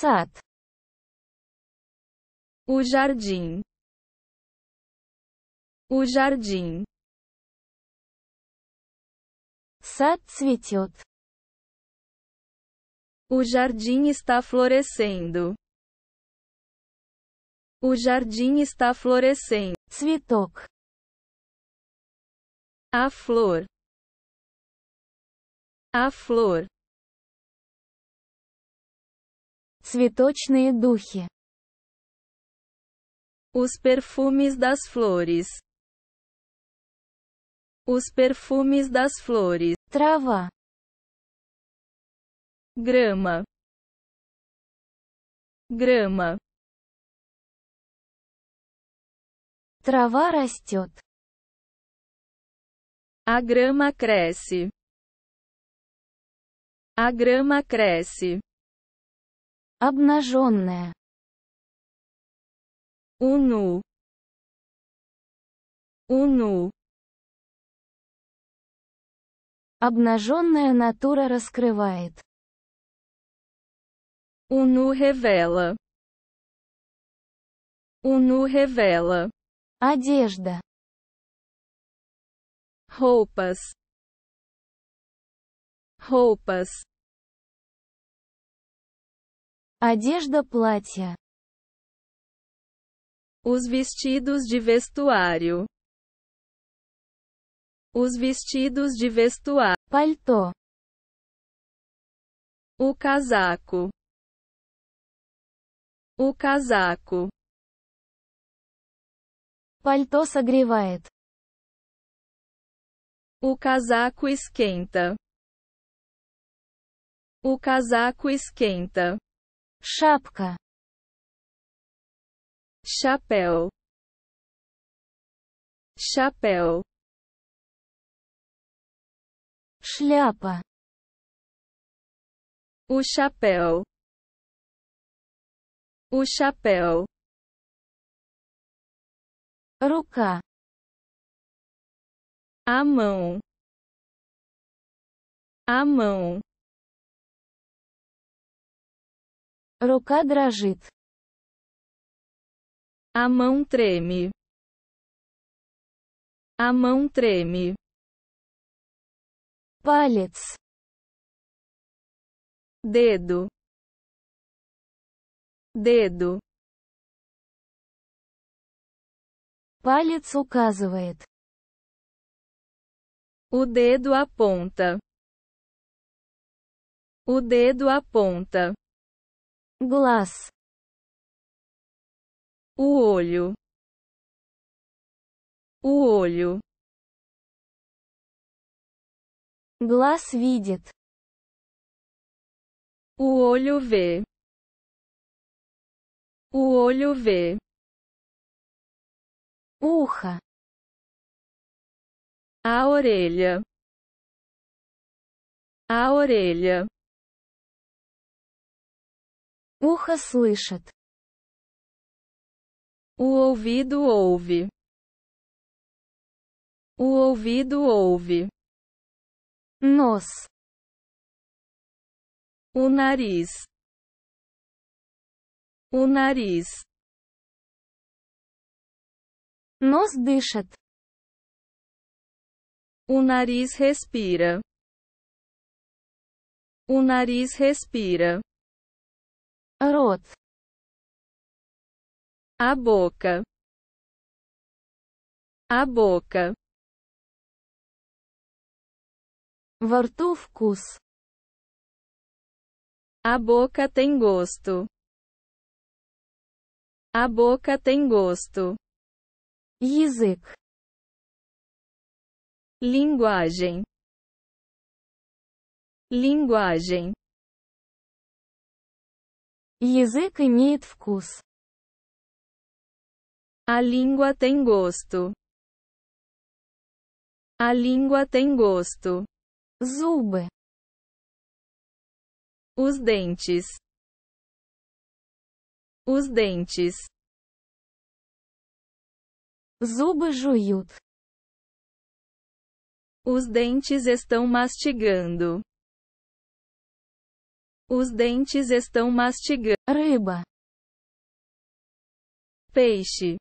Sat. O jardim. O jardim. Sat цветет. O jardim está florescendo. O jardim está florescendo. Svitok. A flor. A flor. Цветочные духи. Os perfumes das flores. Os perfumes das flores. Trava. Grama. Grama. Трава растет. A grama cresce. A grama cresce. Обнаженная. Уну. Уну. Обнаженная натура раскрывает. Уну ревела. Уну ревела. Одежда. Roupas. Roupas. Одежда платья. Os vestidos de vestuário. Os vestidos de vestuário. Пальто. O casaco. O casaco. Пальто согревает. O casaco esquenta. O casaco esquenta. Шапка. Chapéu. Chapéu. Шляпа. O chapéu. O chapéu. Рука. A mão. A mão. Рука дрожит. A mão treme. A mão treme. Палец. Dedo. Dedo. Палец указывает. O dedo aponta. O dedo aponta. Glass. O olho. O olho. Глаз видит. O olho vê. O olho vê. Ухо. A orelha. A orelha. Ухо слышит. O ouvido ouve. O ouvido ouve. Nós. O nariz. O nariz. Nos. дышит. O nariz respira. O nariz respira. Рот. A boca. A boca. Во рту вкус. A boca tem gosto. A boca tem gosto. Язык. Linguagem. Linguagem. Язык имеет вкус. A língua tem gosto. A língua tem gosto. Зубы. Os dentes. Os dentes. Зубы жуют. Os dentes estão mastigando. Os dentes estão mastigando. Riba. Peixe.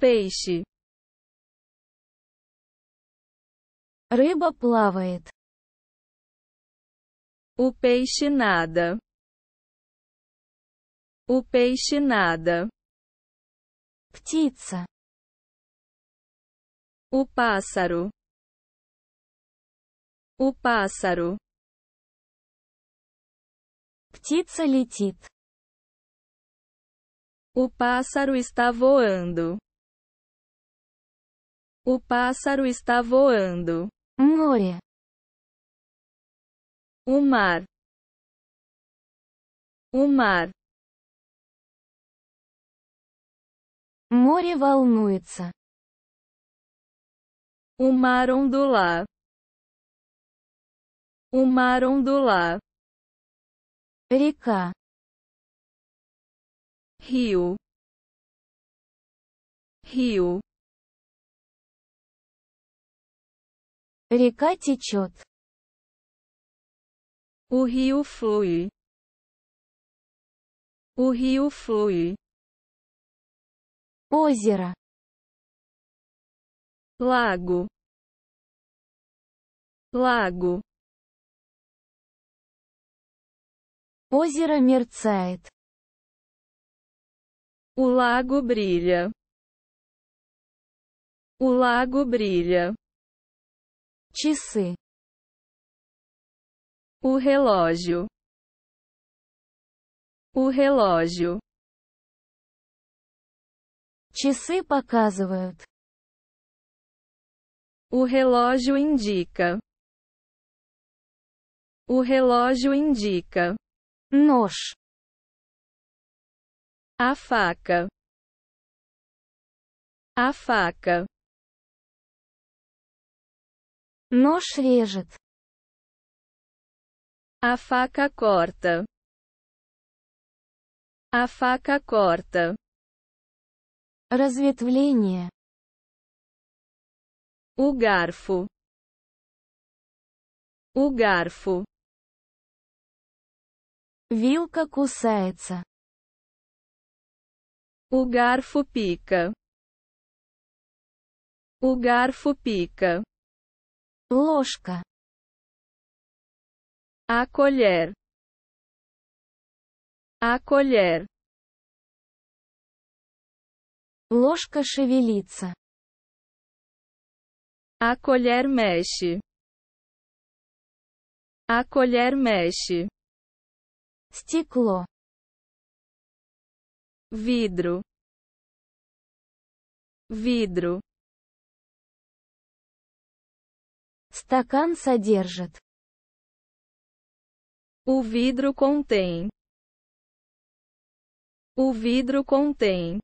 Peixe. riba плавает. O peixe nada. O peixe nada. Птица. O pássaro. O pássaro. Птица летит. O pássaro está voando. O pássaro está voando. Море. O mar. O mar. Море волнуется. O mar ondular. O mar ondular. река rio rio река течет o rio flui o rio flui озеро lago lago Озеро O lago brilha. O lago brilha. Часы. O relógio. O relógio. Часы показывают. O relógio indica. O relógio indica. Нож. A faca. A faca. Нож режет. A faca corta. A faca corta. Разветвление. O garfo. O garfo. Vilca кусается. O garfo pica. O garfo pica. Ложка. A colher. A colher. Ложка шевелится. A colher mexe. A colher mexe. Стекло. Vidro. Vidro. Стакан содержит. O vidro contém. O vidro contém.